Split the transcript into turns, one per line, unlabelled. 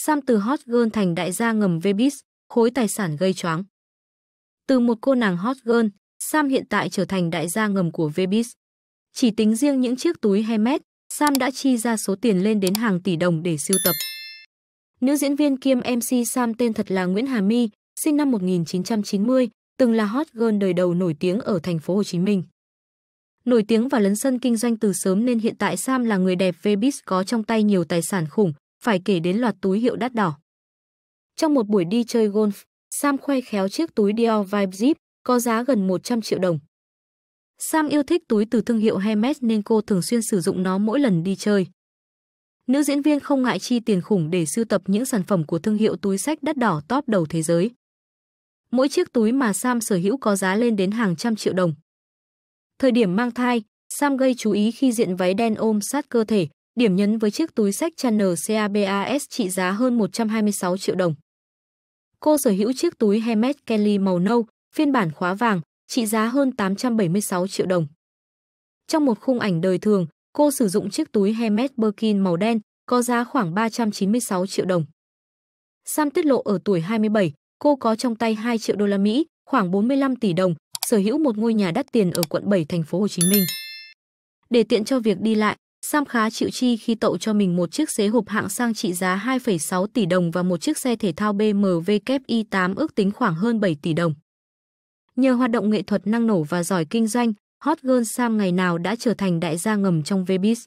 Sam từ hot girl thành đại gia ngầm Vebis, khối tài sản gây choáng. Từ một cô nàng hot girl, Sam hiện tại trở thành đại gia ngầm của Vebis. Chỉ tính riêng những chiếc túi Hermes, Sam đã chi ra số tiền lên đến hàng tỷ đồng để sưu tập. Nữ diễn viên kiêm MC Sam tên thật là Nguyễn Hà My, sinh năm 1990, từng là hot girl đời đầu nổi tiếng ở thành phố Hồ Chí Minh. Nổi tiếng và lấn sân kinh doanh từ sớm nên hiện tại Sam là người đẹp Vebis có trong tay nhiều tài sản khủng, phải kể đến loạt túi hiệu đắt đỏ. Trong một buổi đi chơi golf, Sam khoe khéo chiếc túi Dior Vibe Zip có giá gần 100 triệu đồng. Sam yêu thích túi từ thương hiệu Hermes nên cô thường xuyên sử dụng nó mỗi lần đi chơi. Nữ diễn viên không ngại chi tiền khủng để sưu tập những sản phẩm của thương hiệu túi sách đắt đỏ top đầu thế giới. Mỗi chiếc túi mà Sam sở hữu có giá lên đến hàng trăm triệu đồng. Thời điểm mang thai, Sam gây chú ý khi diện váy đen ôm sát cơ thể, Điểm nhấn với chiếc túi sách Chanel CABAS trị giá hơn 126 triệu đồng. Cô sở hữu chiếc túi Hermes Kelly màu nâu, phiên bản khóa vàng, trị giá hơn 876 triệu đồng. Trong một khung ảnh đời thường, cô sử dụng chiếc túi Hermes Birkin màu đen, có giá khoảng 396 triệu đồng. Sam tiết lộ ở tuổi 27, cô có trong tay 2 triệu đô la Mỹ, khoảng 45 tỷ đồng, sở hữu một ngôi nhà đắt tiền ở quận 7 thành phố Hồ Chí Minh. Để tiện cho việc đi lại, Sam khá chịu chi khi tậu cho mình một chiếc xế hộp hạng sang trị giá 2,6 tỷ đồng và một chiếc xe thể thao BMW kép i8 ước tính khoảng hơn 7 tỷ đồng. Nhờ hoạt động nghệ thuật năng nổ và giỏi kinh doanh, Hot Girl Sam ngày nào đã trở thành đại gia ngầm trong Vbiz.